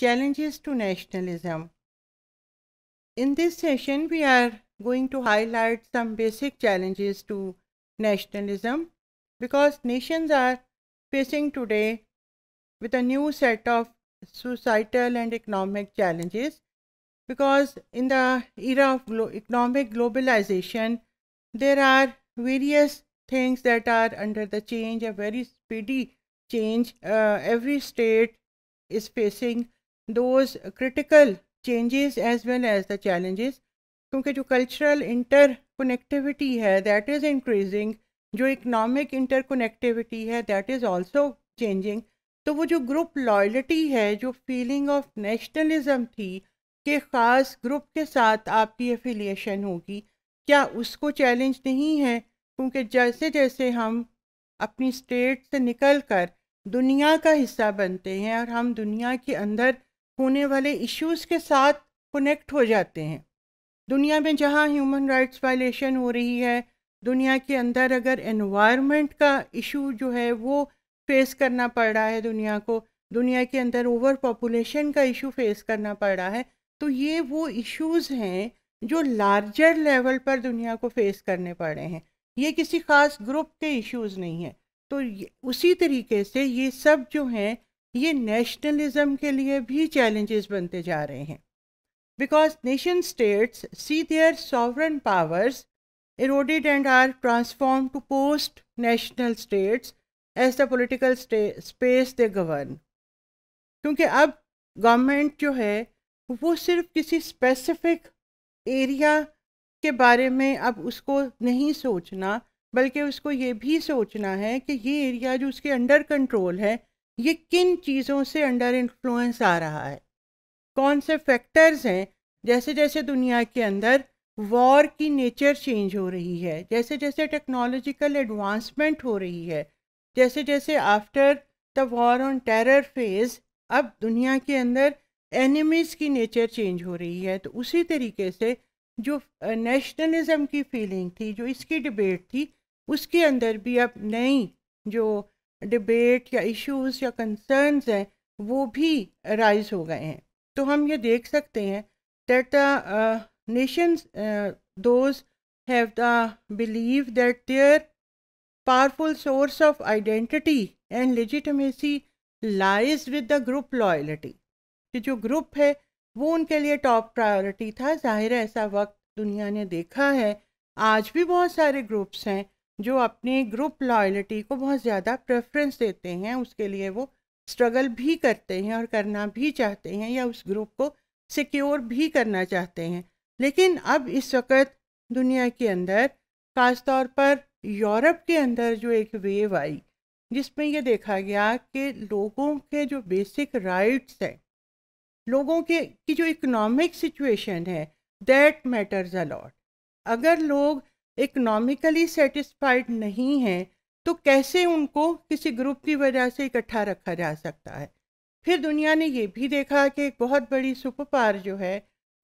Challenges to Nationalism. In this session, we are going to highlight some basic challenges to nationalism because nations are facing today with a new set of societal and economic challenges because in the era of glo economic globalization, there are various things that are under the change, a very speedy change. Uh, every state is facing those critical changes as well as the challenges क्योंकि जो cultural interconnectivity है that is increasing जो economic interconnectivity है that is also changing तो वो जो group loyalty है जो feeling of nationalism थी कि ख़ास ग्रुप के साथ आपकी एफिलिएशन होगी क्या उसको चैलेंज नहीं है क्योंकि जैसे जैसे हम अपनी स्टेट से निकल कर दुनिया का हिस्सा बनते हैं और हम दुनिया के अंदर होने वाले इश्यूज के साथ कनेक्ट हो जाते हैं दुनिया में जहाँ ह्यूमन राइट्स वायलेशन हो रही है दुनिया के अंदर अगर एनवायरनमेंट का इशू जो है वो फेस करना पड़ रहा है दुनिया को दुनिया के अंदर ओवर पॉपुलेशन का इशू फेस करना पड़ रहा है तो ये वो इश्यूज़ हैं जो लार्जर लेवल पर दुनिया को फेस करने पड़े हैं ये किसी खास ग्रुप के इश्यूज़ नहीं है तो उसी तरीके से ये सब जो हैं ये नेशनलिज्म के लिए भी चैलेंजेस बनते जा रहे हैं because nation states see their sovereign powers eroded and are transform to post national states as the political space they govern क्योंकि अब गवर्नमेंट जो है वो सिर्फ किसी स्पेसिफिक एरिया के बारे में अब उसको नहीं सोचना बल्कि उसको ये भी सोचना है कि ये एरिया जो उसके अंडर कंट्रोल है ये किन चीज़ों से अंडर इन्फ्लुएंस आ रहा है कौन से फैक्टर्स हैं जैसे जैसे दुनिया के अंदर वॉर की नेचर चेंज हो रही है जैसे जैसे टेक्नोलॉजिकल एडवांसमेंट हो रही है जैसे जैसे after the war on terror phase अब दुनिया के अंदर एनिमीज़ की नेचर चेंज हो रही है तो उसी तरीके से जो नेशनलिज्म की फीलिंग थी जो इसकी डिबेट थी उसके अंदर भी अब नई जो डिबेट या इश्यूज या कंसर्न्स हैं वो भी राइज हो गए हैं तो हम ये देख सकते हैं that the nations those have the believe that their powerful source of identity and legitimacy lies with the group loyalty कि जो ग्रुप है वो उनके लिए टॉप प्रायोरिटी था जाहिर है ऐसा वक्त दुनिया ने देखा है आज भी बहुत सारे ग्रुप्स हैं जो अपने ग्रुप लॉयल्टी को बहुत ज़्यादा प्रेफरेंस देते हैं उसके लिए वो स्ट्रगल भी करते हैं और करना भी चाहते हैं या उस ग्रुप को सिक्योर भी करना चाहते हैं लेकिन अब इस वक्त दुनिया के अंदर ख़ास तौर पर यूरोप के अंदर जो एक वेव आई जिसमें यह देखा गया कि लोगों के जो बेसिक राइट्स हैं लोगों के की जो इकोनॉमिक सिचुएशन है दैट मैटर्स अलॉट अगर लोग इकोनॉमिकली सेटिस्फाइड नहीं हैं तो कैसे उनको किसी ग्रुप की वजह से इकट्ठा रखा जा सकता है फिर दुनिया ने यह भी देखा कि एक बहुत बड़ी सुपर पावर जो है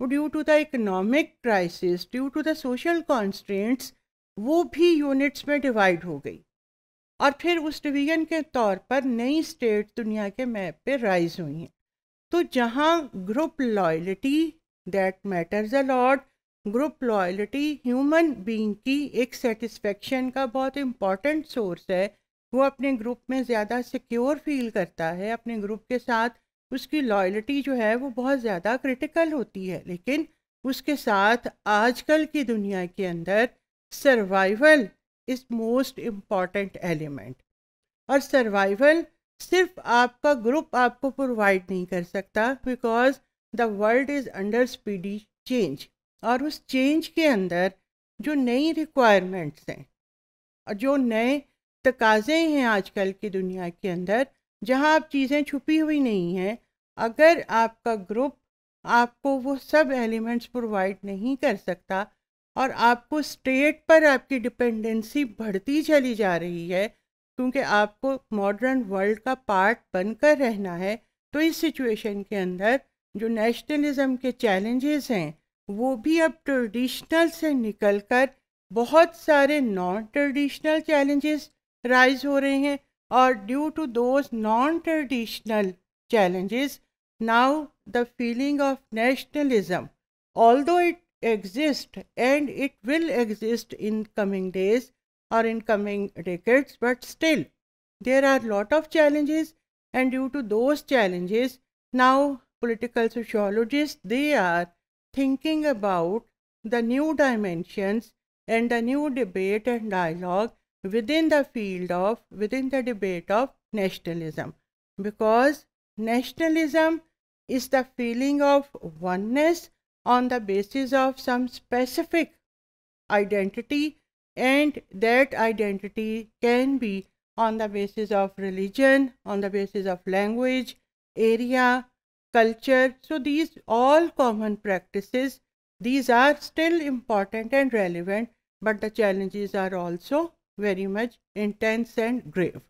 वो due to the economic crisis due to the social constants वो भी यूनिट्स में डिवाइड हो गई और फिर उस डिवीजन के तौर पर नई स्टेट दुनिया के मैप पे राइज हुई हैं तो जहाँ group loyalty that matters a lot group loyalty human being की एक सेटिस्फेक्शन का बहुत इम्पॉर्टेंट सोर्स है वो अपने ग्रुप में ज़्यादा सिक्योर फील करता है अपने ग्रुप के साथ उसकी लॉयल्टी जो है वो बहुत ज़्यादा क्रिटिकल होती है लेकिन उसके साथ आजकल की दुनिया के अंदर survival is most important element और सर्वाइवल सिर्फ आपका ग्रुप आपको प्रोवाइड नहीं कर सकता because the world is under speedy change और उस चेंज के अंदर जो नई रिक्वायरमेंट्स हैं और जो नए तकाजे हैं आजकल की दुनिया के अंदर जहां आप चीज़ें छुपी हुई नहीं हैं अगर आपका ग्रुप आपको वो सब एलिमेंट्स प्रोवाइड नहीं कर सकता और आपको स्टेट पर आपकी डिपेंडेंसी बढ़ती चली जा रही है क्योंकि आपको मॉडर्न वर्ल्ड का पार्ट बनकर रहना है तो इस सिचुएशन के अंदर जो नेशनलिज्म के चैलेंजेस हैं वो भी अब ट्रेडिशनल से निकलकर बहुत सारे नॉन ट्रेडिशनल चैलेंजेस राइज हो रहे हैं और due to those non traditional challenges now the feeling of nationalism although it exist and it will exist in coming days और in coming decades but still there are lot of challenges and due to those challenges now political sociologist they are thinking about the new dimensions and the new debate and dialogue within the field of, within the debate of nationalism. Because nationalism is the feeling of oneness on the basis of some specific identity and that identity can be on the basis of religion, on the basis of language, area, culture. So these all common practices, these are still important and relevant, but the challenges are also very much intense and grave.